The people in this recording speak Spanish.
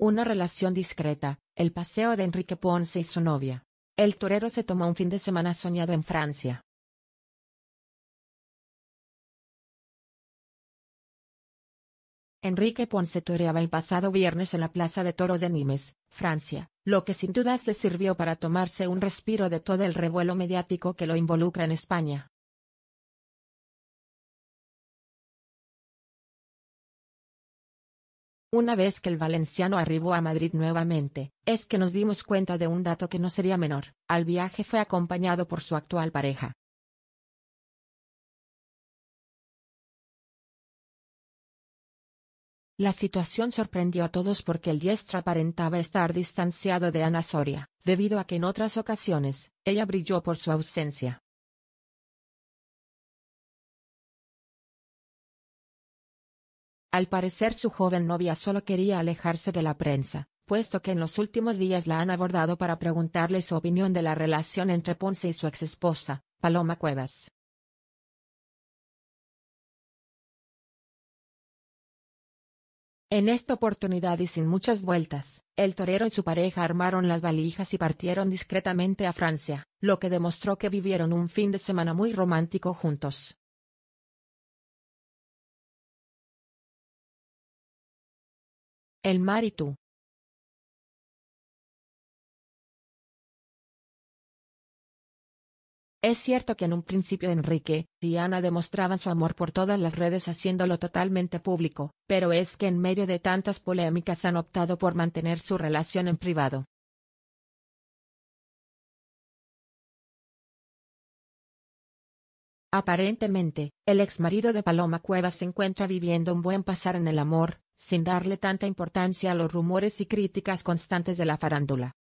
Una relación discreta, el paseo de Enrique Ponce y su novia. El torero se tomó un fin de semana soñado en Francia. Enrique Ponce toreaba el pasado viernes en la Plaza de Toros de Nimes, Francia, lo que sin dudas le sirvió para tomarse un respiro de todo el revuelo mediático que lo involucra en España. Una vez que el valenciano arribó a Madrid nuevamente, es que nos dimos cuenta de un dato que no sería menor, al viaje fue acompañado por su actual pareja. La situación sorprendió a todos porque el diestro aparentaba estar distanciado de Ana Soria, debido a que en otras ocasiones, ella brilló por su ausencia. Al parecer su joven novia solo quería alejarse de la prensa, puesto que en los últimos días la han abordado para preguntarle su opinión de la relación entre Ponce y su exesposa, Paloma Cuevas. En esta oportunidad y sin muchas vueltas, el torero y su pareja armaron las valijas y partieron discretamente a Francia, lo que demostró que vivieron un fin de semana muy romántico juntos. El mar y tú. Es cierto que en un principio Enrique y Ana demostraban su amor por todas las redes haciéndolo totalmente público, pero es que en medio de tantas polémicas han optado por mantener su relación en privado. Aparentemente, el ex marido de Paloma Cuevas se encuentra viviendo un buen pasar en el amor, sin darle tanta importancia a los rumores y críticas constantes de la farándula.